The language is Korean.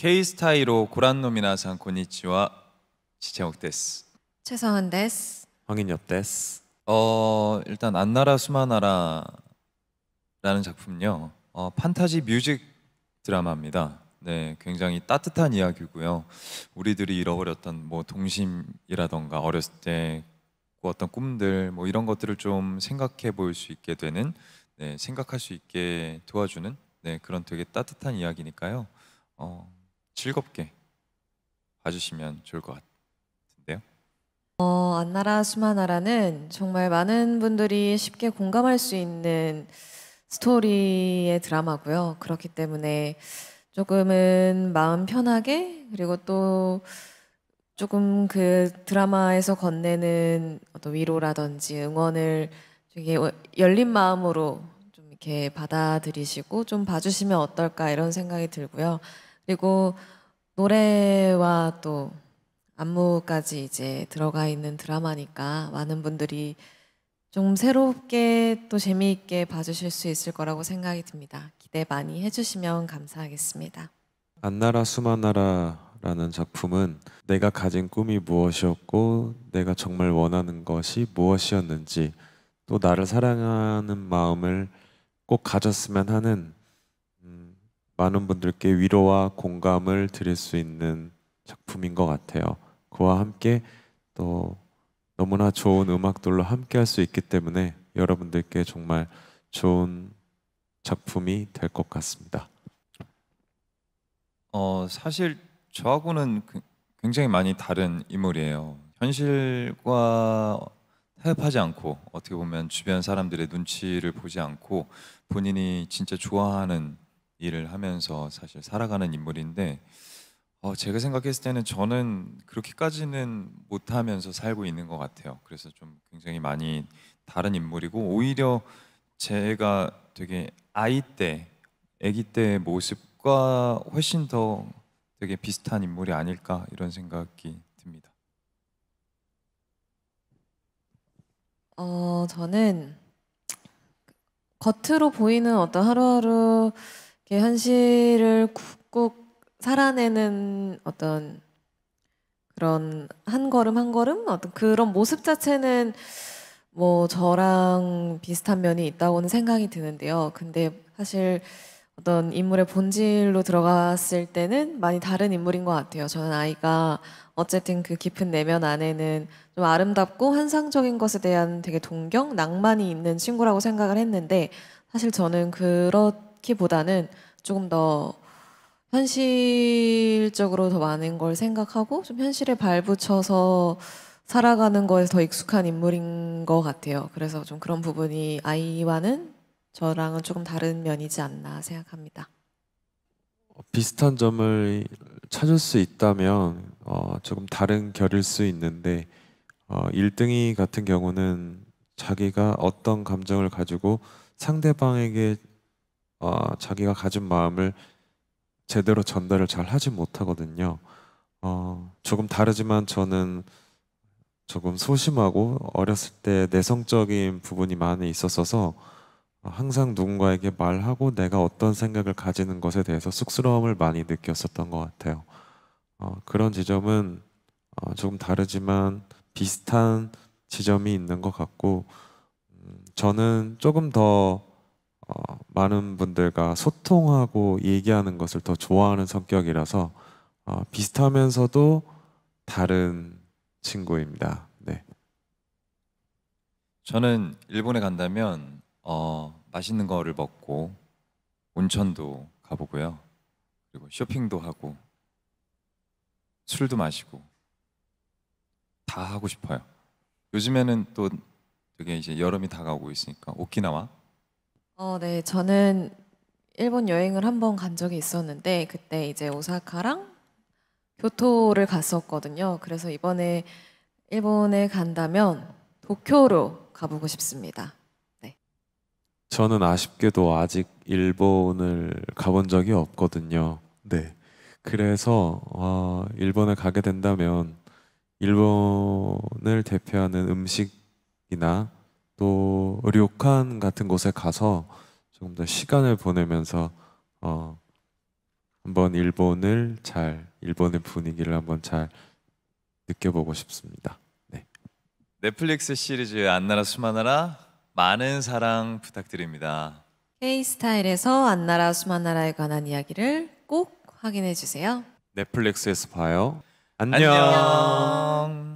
K スタイルをご覧の皆さんこんに시채옥です최성은です황인엽です어 일단 안나라 수마나라라는 작품요 어, 판타지 뮤직 드라마입니다. 네, 굉장히 따뜻한 이야기고요. 우리들이 잃어버렸던 뭐 동심이라던가 어렸을 때꾸었 꿈들 뭐 이런 것들을 좀 생각해 볼 수 있게 되는 네, 생각할 수 있게 도와주는 네, 그런 되게 따뜻한 이야기니까요. 어, 즐겁게 봐주시면 좋을 것 같은데요. 어, 안나라 수마나라는 정말 많은 분들이 쉽게 공감할 수 있는 스토리의 드라마고요. 그렇기 때문에 조금은 마음 편하게 그리고 또 조금 그 드라마에서 건네는 어떤 위로라든지 응원을 되게 어, 열린 마음으로 좀 이렇게 받아들이시고 좀 봐주시면 어떨까 이런 생각이 들고요. 그리고 노래와 또 안무까지 이제 들어가 있는 드라마니까 많은 분들이 좀 새롭게 또 재미있게 봐주실 수 있을 거라고 생각이 듭니다. 기대 많이 해주시면 감사하겠습니다. 안나라 수마나라라는 작품은 내가 가진 꿈이 무엇이었고 내가 정말 원하는 것이 무엇이었는지 또 나를 사랑하는 마음을 꼭 가졌으면 하는 많은 분들께 위로와 공감을 드릴 수 있는 작품인 것 같아요. 그와 함께 또 너무나 좋은 음악들로 함께 할 수 있기 때문에 여러분들께 정말 좋은 작품이 될 것 같습니다. 어 사실 저하고는 그, 굉장히 많이 다른 인물이에요. 현실과 타협하지 않고 어떻게 보면 주변 사람들의 눈치를 보지 않고 본인이 진짜 좋아하는 일을 하면서 사실 살아가는 인물인데 어, 제가 생각했을 때는 저는 그렇게까지는 못하면서 살고 있는 것 같아요. 그래서 좀 굉장히 많이 다른 인물이고 오히려 제가 되게 아이 때, 아기 때 모습과 훨씬 더 되게 비슷한 인물이 아닐까 이런 생각이 듭니다. 어, 저는 겉으로 보이는 어떤 하루하루 이렇게 현실을 꾹꾹 살아내는 어떤 그런 한 걸음 한 걸음 어떤 그런 모습 자체는 뭐 저랑 비슷한 면이 있다고는 생각이 드는데요. 근데 사실 어떤 인물의 본질로 들어갔을 때는 많이 다른 인물인 것 같아요. 저는 아이가 어쨌든 그 깊은 내면 안에는 좀 아름답고 환상적인 것에 대한 되게 동경, 낭만이 있는 친구라고 생각을 했는데 사실 저는 그렇 않기보다는 조금 더 현실적으로 더 많은 걸 생각하고 좀 현실에 발붙여서 살아가는 거에 더 익숙한 인물인 것 같아요. 그래서 좀 그런 부분이 아이와는 저랑은 조금 다른 면이지 않나 생각합니다. 어, 비슷한 점을 찾을 수 있다면 어, 조금 다른 결일 수 있는데 어, 1등이 같은 경우는 자기가 어떤 감정을 가지고 상대방에게 어, 자기가 가진 마음을 제대로 전달을 잘 하지 못하거든요. 어, 조금 다르지만 저는 조금 소심하고 어렸을 때 내성적인 부분이 많이 있었어서 항상 누군가에게 말하고 내가 어떤 생각을 가지는 것에 대해서 쑥스러움을 많이 느꼈었던 것 같아요. 어, 그런 지점은 어, 조금 다르지만 비슷한 지점이 있는 것 같고 음, 저는 조금 더 어, 많은 분들과 소통하고 얘기하는 것을 더 좋아하는 성격이라서 어, 비슷하면서도 다른 친구입니다. 네. 저는 일본에 간다면 어, 맛있는 거를 먹고 온천도 가보고요. 그리고 쇼핑도 하고 술도 마시고 다 하고 싶어요. 요즘에는 또 되게 이제 여름이 다가오고 있으니까 오키나와 어, 네. 저는 일본 여행을 한 번 간 적이 있었는데 그때 이제 오사카랑 교토를 갔었거든요. 그래서 이번에 일본에 간다면 도쿄로 가보고 싶습니다. 네. 저는 아쉽게도 아직 일본을 가본 적이 없거든요. 네. 그래서 어, 일본에 가게 된다면 일본을 대표하는 음식이나 또 의료칸 같은 곳에 가서 조금 더 시간을 보내면서 어, 한번 일본을 잘 일본의 분위기를 한번 잘 느껴보고 싶습니다. 네. 넷플릭스 시리즈 안나라 수마나라 많은 사랑 부탁드립니다. K 스타일에서 안나라 수마나라에 관한 이야기를 꼭 확인해 주세요. 넷플릭스에서 봐요. 안녕. 안녕.